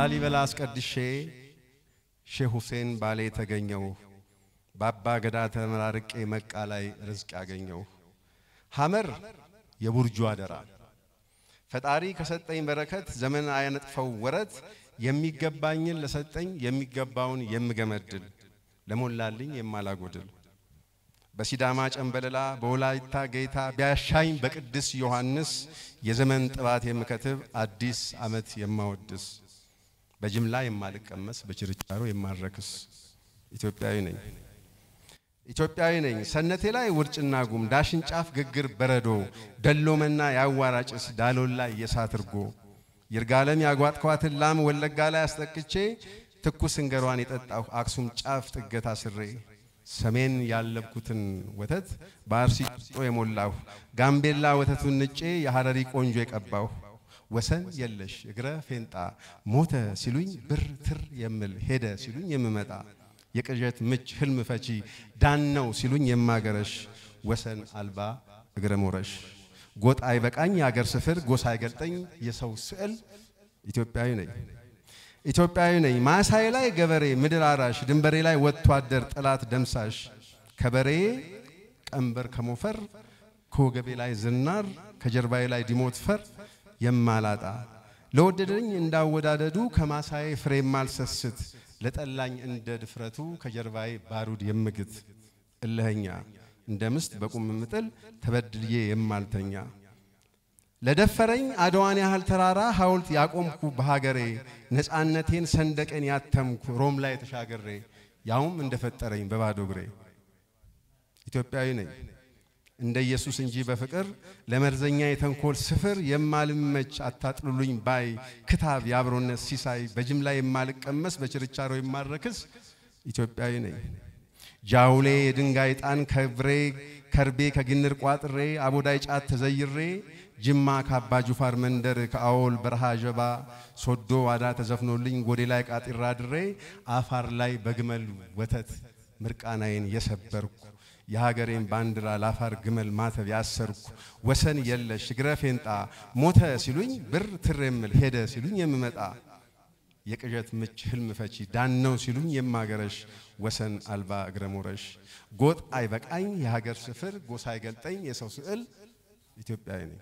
ላሊበላ አስቀድሼ ሼህ ሁሴን ባሌ ተገኘው በአባ ገዳ ተመራርቄ መቃ ላይ ርዝቅ ያገኘው ሐመር የቡርጁ አደራ ፈጣሪ ከሰጠኝ በረከት ዘመን አያነጥፈው ወረት የሚገባኝን ለሰጠኝ የሚገባውን የምገመድል ለሞላልኝ የማላጎድል በሲዳማ ጨንበለላ በወላይታ ጌታ ቢያሻኝ በቅድስ ዮሐንስ የዘመን ጥባት የምከትብ አዲስ ዓመት የማወድስ በጅምላ የማልቀመስ በችርቻሮ የማረክስ ኢትዮጵያዊ ነኝ። ኢትዮጵያዊ ነኝ። ሰነቴ ላይ ውርጭና ጉም፣ ዳሽን ጫፍ ግግር በረዶ፣ ደሎመና ያዋራጭስ፣ ዳሎላ የሳት እርጎ፣ ይርጋለም ያጓጥኳትን ላም ወለጋ ላይ አስጠቅቼ ትኩስ እንገሯን የጠጣሁ አክሱም ጫፍ ጥገታ ስሬ ሰሜን ያለብኩትን ወተት በአርሲ ጭጦ የሞላሁ ጋምቤላ ወተቱን ንጬ የሐረሪ ቆንጆ የቀባሁ ወሰን የለሽ እግረ ፌንጣ ሞተ ሲሉኝ ብር ትር የምል ሄደ ሲሉኝ የምመጣ የቅዠት ምች ህልም ፈቺ ነው ሲሉኝ የማገረሽ ወሰን አልባ እግረ ሞረሽ ጎጣ አይበቃኝ የአገር ስፍር ጎሳ አይገልጠኝ የሰው ስዕል ኢትዮጵያዊ ነኝ ኢትዮጵያዊ ነኝ ማሳዬ ላይ ገበሬ ምድር አራሽ ድንበሬ ላይ ወጥቶ አደር ጠላት ደምሳሽ ከበሬ ቀንበር ከሞፈር ከወገቤ ላይ ዝናር ከጀርባዬ ላይ ዲሞት ፈር የማላጣ ለወደደኝ እንዳወዳደዱ ከማሳዬ ፍሬ የማልሰስት ለጠላኝ እንደ ድፍረቱ ከጀርባዬ ባሩድ የምግት እልኸኛ እንደ ምስት በቁም ምጥል ተበድልዬ የማልተኛ ለደፈረኝ አድዋን ያህል ተራራ ሐውልት ያቆምኩ በሀገሬ ነፃነቴን ሰንደቅን ያተምኩ ሮም ላይ ተሻገሬ ያውም እንደፈጠረኝ በባዶ እግሬ ኢትዮጵያዊ ነኝ። እንደ ኢየሱስ እንጂ በፍቅር ለመርዘኛ የተንኮል ስፍር የማልመች አታጥሉልኝ ባይ ክታብ የአብሮነት ሲሳይ በጅምላ የማልቀመስ በችርቻሮ የማረክስ ኢትዮጵያዊ ነኝ። ጃውሌ የድንጋይ ጣን ከብሬ ከርቤ ከግንር ቋጥሬ አቦዳይ ጫት ተዘይሬ ጅማ ከአባ ጁፋር መንደር ከአወል በረሃ ጀባ ሶዶ ዋዳ ተዘፍኖልኝ ጎዴ ላይ ቃጢራ ድሬ አፋር ላይ በግመል ወተት ምርቃናዬን የሰበርኩ የሀገሬን ባንዲራ ላፋር ግመል ማተብ ያሰርኩ ወሰን የለሽ እግረ ፌንጣ ሞተ ሲሉኝ ብር ትር የምል ሄደ ሲሉኝ የምመጣ የቅዠት ምች ህልም ፈቺ ዳነው ሲሉኝ የማገረሽ ወሰን አልባ እግረ ሞረሽ ጎጥ አይበቃኝ የሀገር ስፍር ጎሳ አይገልጠኝ የሰው ስዕል ኢትዮጵያዊ ነኝ።